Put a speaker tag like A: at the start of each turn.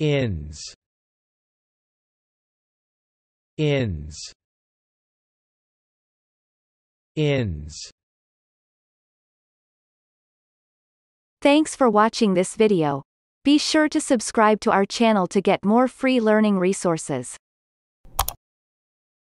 A: Inns Inns
B: Inns Thanks for watching this video. Be sure to subscribe to our channel to get more free learning resources.